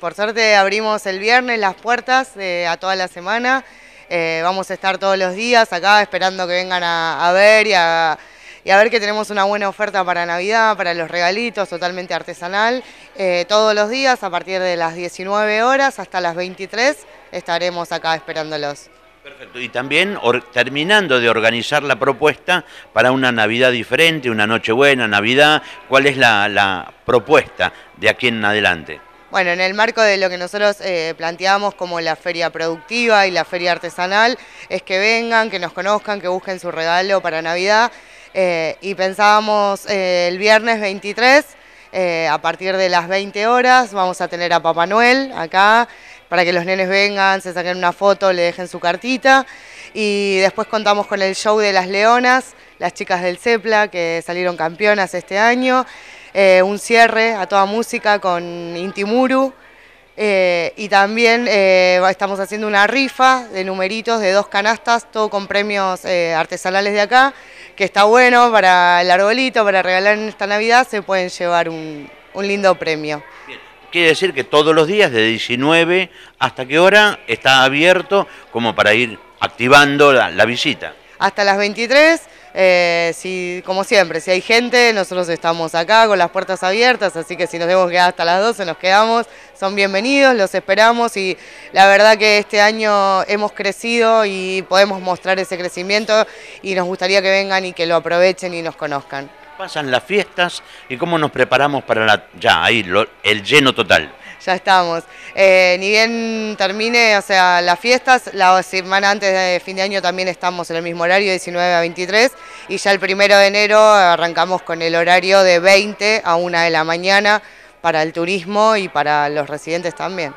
Por suerte abrimos el viernes las puertas eh, a toda la semana. Eh, vamos a estar todos los días acá esperando que vengan a, ver y a, ver que tenemos una buena oferta para Navidad, para los regalitos, totalmente artesanal. Eh, todos los días, a partir de las 19 horas hasta las 23, estaremos acá esperándolos. Perfecto, y también terminando de organizar la propuesta para una Navidad diferente, una Nochebuena, Navidad, ¿cuál es la propuesta de aquí en adelante? Bueno, en el marco de lo que nosotros eh, planteamos como la feria productiva y la feria artesanal, es que vengan, que nos conozcan, que busquen su regalo para Navidad. Eh, y pensábamos eh, el viernes 23, a partir de las 20 horas, vamos a tener a Papá Noel acá, para que los nenes vengan, se saquen una foto, le dejen su cartita. Y después contamos con el show de las leonas, las chicas del CEPLA, que salieron campeonas este año. Eh, un cierre a toda música con Intimuru. Eh, y también eh, estamos haciendo una rifa de numeritos de dos canastas, todo con premios artesanales de acá, que está bueno para el arbolito, para regalar en esta Navidad, se pueden llevar un, lindo premio. Quiere decir que todos los días, de 19 hasta qué hora, está abierto como para ir activando la, la visita. Hasta las 23 eh, como siempre, si hay gente, nosotros estamos acá con las puertas abiertas, así que si nos debemos quedar hasta las 12, nos quedamos. Son bienvenidos, los esperamos y la verdad que este año hemos crecido y podemos mostrar ese crecimiento y nos gustaría que vengan y que lo aprovechen y nos conozcan. Pasan las fiestas y cómo nos preparamos para la, ya ahí el lleno total ya estamos. Eh, ni bien termine, o sea, las fiestas, la semana antes de fin de año también estamos en el mismo horario, 19 a 23, y ya el primero de enero arrancamos con el horario de 20 a 1 de la mañana para el turismo y para los residentes también.